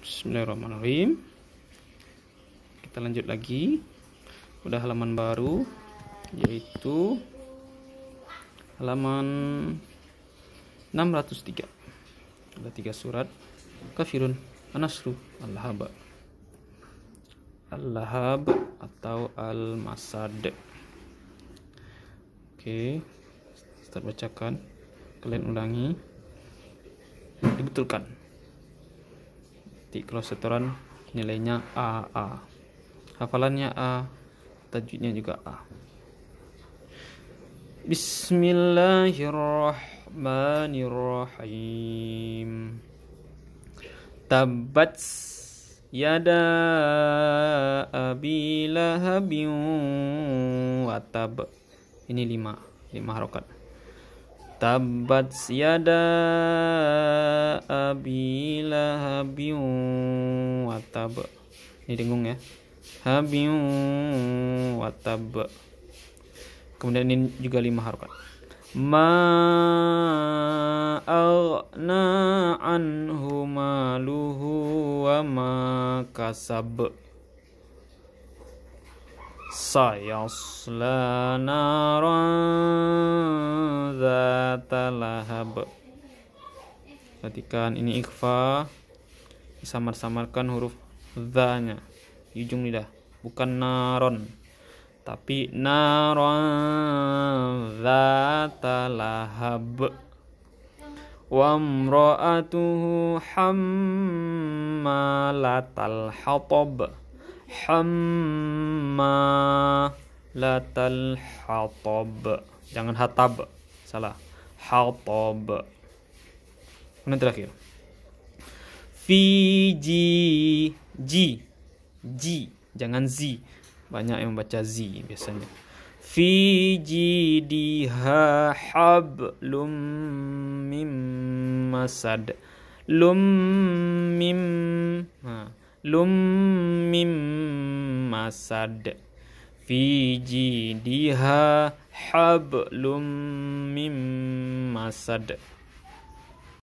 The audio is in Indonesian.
Bismillahirrahmanirrahim kita lanjut lagi udah halaman baru yaitu halaman 603 ada tiga surat kafirun anasru al-haba atau al-masad oke kita bacakan kalian ulangi dibetulkan titik setoran nilainya AA hafalannya A tajwidnya juga A Bismillahirrahmanirrahim tabats yada abi lahabin watab ini lima lima harokat Tabat siada abila habiu watab Ini dengung ya. habiu watab Kemudian ini juga lima harokat. Ma alna anhu maluhu wa ma kasab sayasla naran kita perhatikan ini ikhfa samar-samarkan huruf dzanya di ujung lidah bukan naron tapi naron dzata lahab wa mra'atuhu hammalatal hatab hammalatal hatab jangan hatab salah حطب Kemudian terakhir. Fi Ji. Ji. Jangan Z. Banyak yang membaca Z biasanya. ha hab lum mim masad. Lum mim. Ha. Lum mim masad. في جيدها حبل من مسد